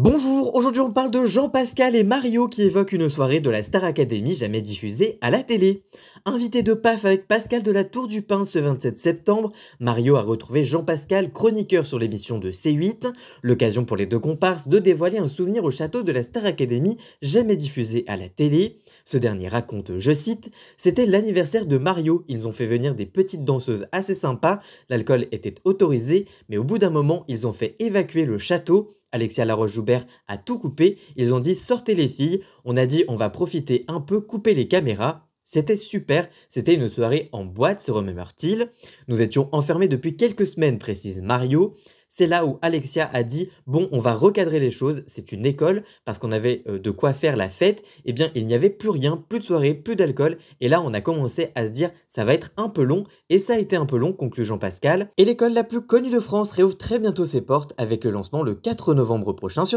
Bonjour, aujourd'hui on parle de Jean-Pascal et Mario qui évoquent une soirée de la Star Academy jamais diffusée à la télé. Invité de PAF avec Pascal de la Tour du Pin ce 27 septembre, Mario a retrouvé Jean-Pascal, chroniqueur sur l'émission de C8, l'occasion pour les deux comparses de dévoiler un souvenir au château de la Star Academy jamais diffusé à la télé. Ce dernier raconte, je cite, C'était l'anniversaire de Mario, ils ont fait venir des petites danseuses assez sympas, l'alcool était autorisé, mais au bout d'un moment ils ont fait évacuer le château, Alexia Laroche-Joubert a tout coupé, ils ont dit sortez les filles, on a dit on va profiter un peu, couper les caméras. C'était super, c'était une soirée en boîte, se remémore-t-il. Nous étions enfermés depuis quelques semaines, précise Mario. C'est là où Alexia a dit bon, on va recadrer les choses, c'est une école parce qu'on avait euh, de quoi faire la fête. Eh bien, il n'y avait plus rien, plus de soirée, plus d'alcool et là on a commencé à se dire ça va être un peu long et ça a été un peu long conclut Jean Pascal. Et l'école la plus connue de France réouvre très bientôt ses portes avec le lancement le 4 novembre prochain sur